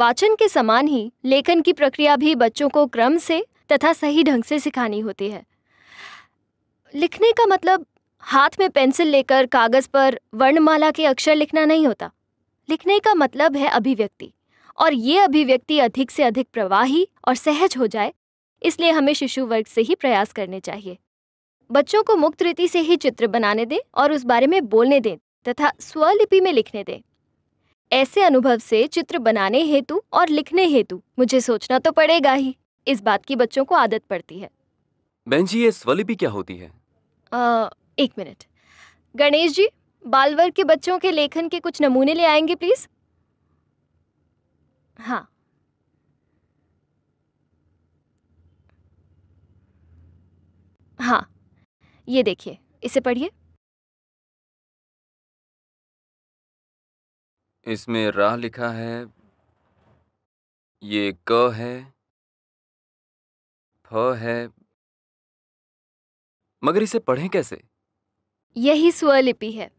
वाचन के समान ही लेखन की प्रक्रिया भी बच्चों को क्रम से तथा सही ढंग से सिखानी होती है लिखने का मतलब हाथ में पेंसिल लेकर कागज़ पर वर्णमाला के अक्षर लिखना नहीं होता लिखने का मतलब है अभिव्यक्ति और ये अभिव्यक्ति अधिक से अधिक प्रवाही और सहज हो जाए इसलिए हमें शिशु वर्ग से ही प्रयास करने चाहिए बच्चों को मुक्त रीति से ही चित्र बनाने दें और उस बारे में बोलने दें तथा स्वलिपि में लिखने दें ऐसे अनुभव से चित्र बनाने हेतु और लिखने हेतु मुझे सोचना तो पड़ेगा ही इस बात की बच्चों को आदत पड़ती है बेंजी ये स्वलिपि क्या होती है आ, एक मिनट गणेश जी बाल वर्ग के बच्चों के लेखन के कुछ नमूने ले आएंगे प्लीज हाँ हाँ ये देखिए इसे पढ़िए इसमें राह लिखा है ये क है फ है मगर इसे पढ़ें कैसे यही स्वलिपि है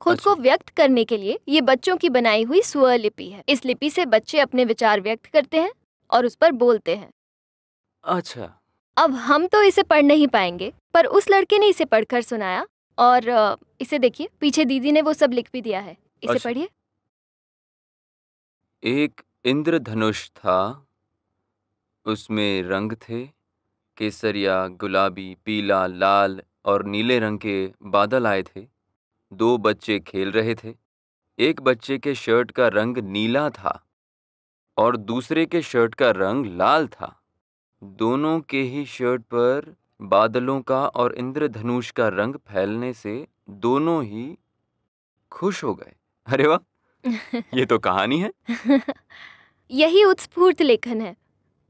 खुद अच्छा। को व्यक्त करने के लिए ये बच्चों की बनाई हुई स्वलिपि है इस लिपि से बच्चे अपने विचार व्यक्त करते हैं और उस पर बोलते हैं अच्छा अब हम तो इसे पढ़ नहीं पाएंगे पर उस लड़के ने इसे पढ़कर सुनाया और इसे देखिए पीछे दीदी ने वो सब लिख भी दिया है इसे अच्छा। पढ़िए एक इंद्रधनुष था उसमें रंग थे केसरिया गुलाबी पीला लाल और नीले रंग के बादल आए थे दो बच्चे खेल रहे थे एक बच्चे के शर्ट का रंग नीला था और दूसरे के शर्ट का रंग लाल था दोनों के ही शर्ट पर बादलों का और इंद्रधनुष का रंग फैलने से दोनों ही खुश हो गए अरे वाह ये तो कहानी है यही उत्स्फूर्त लेखन है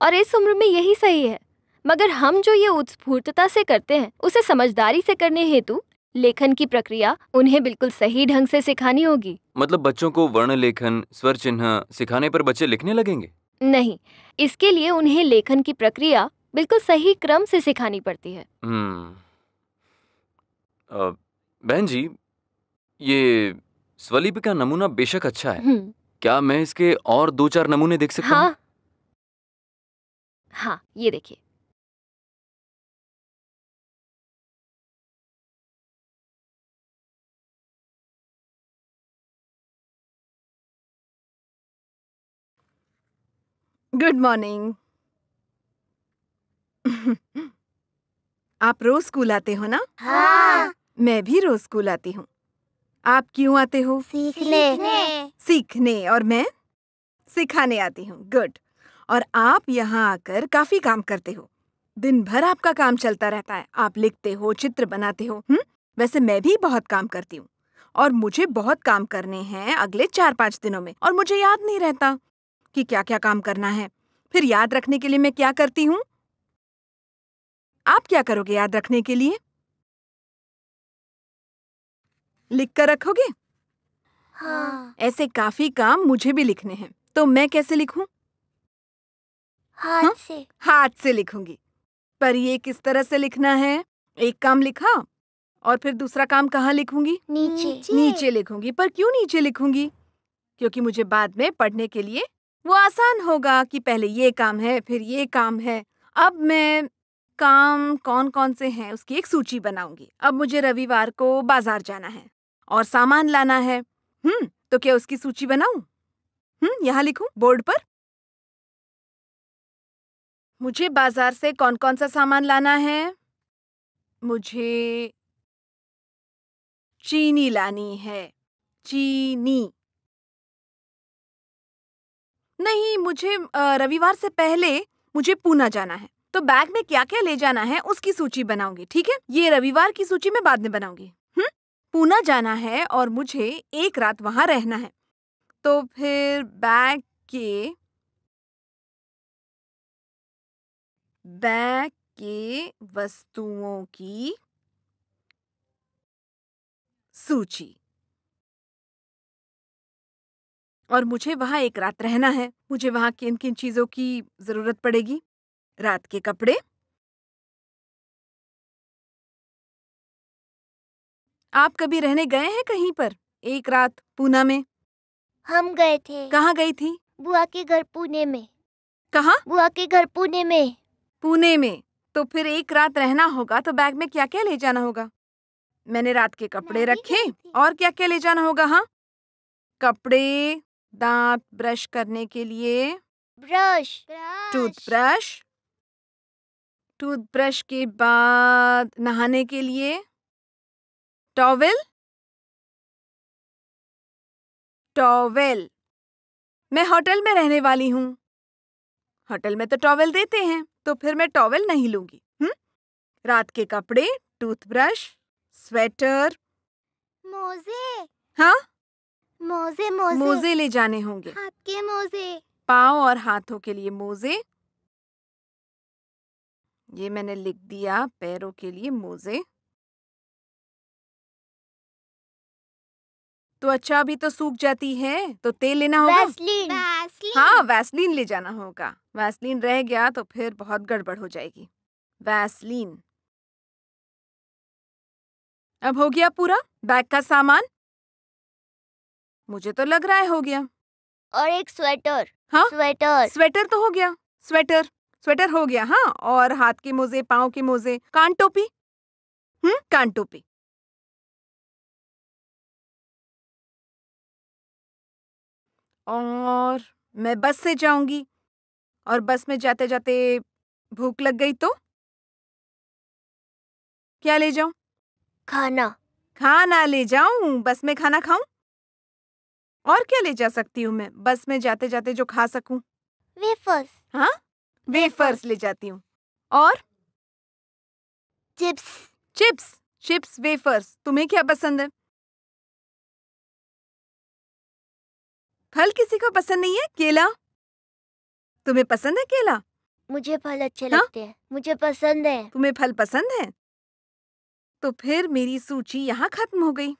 और इस उम्र में यही सही है मगर हम जो ये उत्स्फूर्तता से करते हैं उसे समझदारी से करने हेतु लेखन की प्रक्रिया उन्हें बिल्कुल सही ढंग से सिखानी होगी मतलब बच्चों को वर्ण लेखन स्वर चिन्ह सिखाने पर बच्चे लिखने लगेंगे नहीं इसके लिए उन्हें लेखन की प्रक्रिया बिल्कुल सही क्रम से सिखानी पड़ती है हम्म। बहन जी ये स्वलिप का नमूना बेशक अच्छा है हम्म। क्या मैं इसके और दो चार नमूने देख सकता हाँ? हूँ हाँ ये देखिए गुड मॉर्निंग आप रोज स्कूल आते हो ना हाँ। मैं भी रोज स्कूल आती हूँ आप क्यों आते हो सीखने सीखने और मैं सिखाने आती हूँ गुड और आप यहाँ आकर काफी काम करते हो दिन भर आपका काम चलता रहता है आप लिखते हो चित्र बनाते हो हुँ? वैसे मैं भी बहुत काम करती हूँ और मुझे बहुत काम करने हैं अगले चार पाँच दिनों में और मुझे याद नहीं रहता कि क्या क्या काम करना है फिर याद रखने के लिए मैं क्या करती हूँ आप क्या करोगे याद रखने के लिए लिख कर रखोगे हाँ। ऐसे काफी काम मुझे भी लिखने हैं तो मैं कैसे लिखूं? हाथ हाँ? से हाथ से लिखूंगी पर ये किस तरह से लिखना है एक काम लिखा और फिर दूसरा काम कहाँ लिखूंगी नीचे नीचे लिखूंगी पर क्यों नीचे लिखूंगी क्योंकि मुझे बाद में पढ़ने के लिए वो आसान होगा कि पहले ये काम है फिर ये काम है अब मैं काम कौन कौन से हैं उसकी एक सूची बनाऊंगी अब मुझे रविवार को बाजार जाना है और सामान लाना है हम्म तो क्या उसकी सूची बनाऊं हम्म यहाँ लिखूं बोर्ड पर मुझे बाजार से कौन कौन सा सामान लाना है मुझे चीनी लानी है चीनी नहीं मुझे रविवार से पहले मुझे पूना जाना है तो बैग में क्या क्या ले जाना है उसकी सूची बनाऊंगी ठीक है ये रविवार की सूची मैं बाद में बनाऊंगी पूना जाना है और मुझे एक रात वहां रहना है तो फिर बैग के बैग के वस्तुओं की सूची और मुझे वहां एक रात रहना है मुझे वहां किन किन चीज़ों की ज़रूरत पड़ेगी रात के कपड़े आप कभी रहने गए हैं कहीं पर एक रात पूना में हम गए थे कहाँ गई थी बुआ के घर पुणे में कहाँ बुआ के घर पुणे में पुणे में तो फिर एक रात रहना होगा तो बैग में क्या क्या ले जाना होगा मैंने रात के कपड़े रखे और क्या क्या ले जाना होगा हाँ कपड़े दांत ब्रश करने के लिए ब्रश टूथब्रश टूथब्रश के बाद नहाने के लिए टॉवेल टॉवेल मैं होटल में रहने वाली हूँ होटल में तो टॉवेल देते हैं तो फिर मैं टॉवेल नहीं लूंगी हम्म रात के कपड़े टूथब्रश स्वेटर मोजे हाँ मोजे मोजे मोजे ले जाने होंगे हाथ के मोजे पाओ और हाथों के लिए मोजे ये मैंने लिख दिया पैरों के लिए मोजे तो अच्छा अभी तो सूख जाती है तो तेल लेना होगा वैसलीन। वैसलीन। हाँ वैसलीन ले जाना होगा वैसलीन रह गया तो फिर बहुत गड़बड़ हो जाएगी वैसलीन अब हो गया पूरा बैग का सामान मुझे तो लग रहा है हो गया और एक स्वेटर हाँ स्वेटर स्वेटर तो हो गया स्वेटर स्वेटर हो गया हाँ और हाथ के मोजे पाँव के मोजे कान टोपी हम्म कान टोपी और मैं बस से जाऊंगी और बस में जाते जाते भूख लग गई तो क्या ले जाऊं खाना खाना ले जाऊं बस में खाना खाऊं और क्या ले जा सकती हूँ मैं बस में जाते जाते जो खा सकूं वेफर्स हाँ वेफर्स ले जाती हूँ और चिप्स चिप्स चिप्स वेफर्स तुम्हें क्या पसंद है फल किसी को पसंद नहीं है केला तुम्हें पसंद है केला मुझे फल अच्छे हा? लगते हैं मुझे पसंद है तुम्हें फल पसंद है तो फिर मेरी सूची यहाँ खत्म हो गई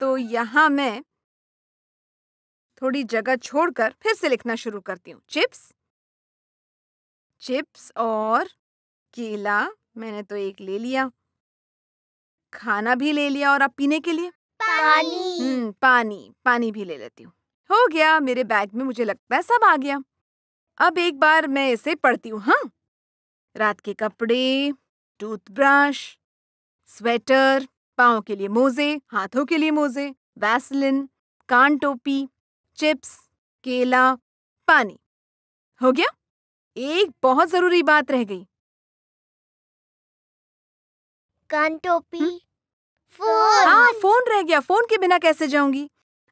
तो यहाँ मैं थोड़ी जगह छोड़कर फिर से लिखना शुरू करती हूँ चिप्स चिप्स और केला मैंने तो एक ले लिया खाना भी ले लिया और अब पीने के लिए पानी हम्म, पानी पानी भी ले लेती हूँ हो गया मेरे बैग में मुझे लगता है सब आ गया अब एक बार मैं इसे पढ़ती हूँ हाँ रात के कपड़े टूथब्रश स्वेटर पाँव के लिए मोजे हाथों के लिए मोजे वैसलिन कान टोपी चिप्स केला पानी हो गया एक बहुत जरूरी बात रह गई कान टोपी फोन हाँ फोन रह गया फोन के बिना कैसे जाऊंगी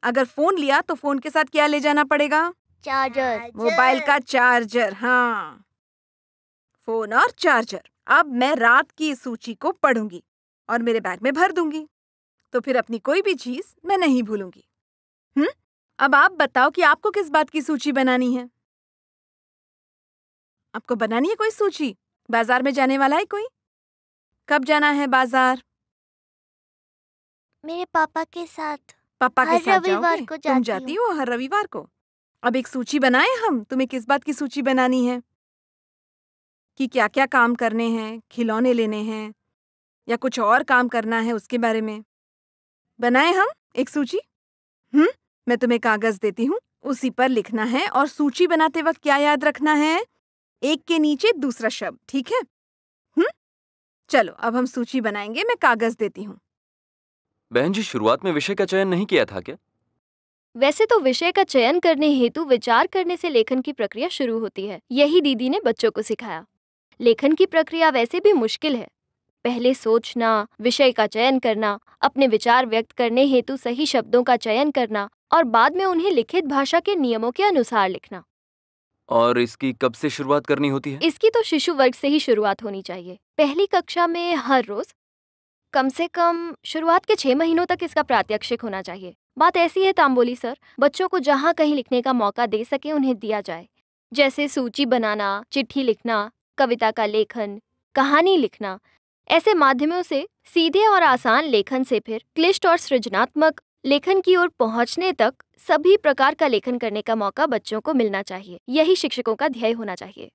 अगर फोन लिया तो फोन के साथ क्या ले जाना पड़ेगा चार्जर मोबाइल का चार्जर हाँ फोन और चार्जर अब मैं रात की इस सूची को पढ़ूंगी और मेरे बैग में भर दूंगी तो फिर अपनी कोई भी चीज मैं नहीं भूलूंगी हम्म अब आप बताओ कि आपको किस बात की सूची बनानी है आपको बनानी है कोई सूची बाजार में जाने वाला है कोई कब जाना है बाजार मेरे पापा के साथ पापा के साथ रविवार को जाती तुम जाती हो हर रविवार को अब एक सूची बनाए हम तुम्हें किस बात की सूची बनानी है कि क्या क्या काम करने हैं खिलौने लेने हैं या कुछ और काम करना है उसके बारे में बनाए हम एक सूची हम्म मैं तुम्हें कागज देती हूँ उसी पर लिखना है और सूची बनाते वक्त क्या याद रखना है एक के नीचे दूसरा शब्द ठीक है हम्म चलो अब हम सूची बनाएंगे मैं कागज देती हूँ बहन जी शुरुआत में विषय का चयन नहीं किया था क्या वैसे तो विषय का चयन करने हेतु विचार करने से लेखन की प्रक्रिया शुरू होती है यही दीदी ने बच्चों को सिखाया लेखन की प्रक्रिया वैसे भी मुश्किल है पहले सोचना विषय का चयन करना अपने विचार व्यक्त करने हेतु सही शब्दों का चयन करना और बाद में उन्हें लिखित भाषा के नियमों के अनुसार लिखना और इसकी कब से शुरुआत करनी होती है इसकी तो शिशु वर्ग से ही शुरुआत होनी चाहिए पहली कक्षा में हर रोज कम से कम शुरुआत के छह महीनों तक इसका प्रात्यक्षिक होना चाहिए बात ऐसी है तांबोली सर बच्चों को जहाँ कहीं लिखने का मौका दे सके उन्हें दिया जाए जैसे सूची बनाना चिट्ठी लिखना कविता का लेखन कहानी लिखना ऐसे माध्यमों से सीधे और आसान लेखन से फिर क्लिष्ट और सृजनात्मक लेखन की ओर पहुंचने तक सभी प्रकार का लेखन करने का मौका बच्चों को मिलना चाहिए यही शिक्षकों का ध्येय होना चाहिए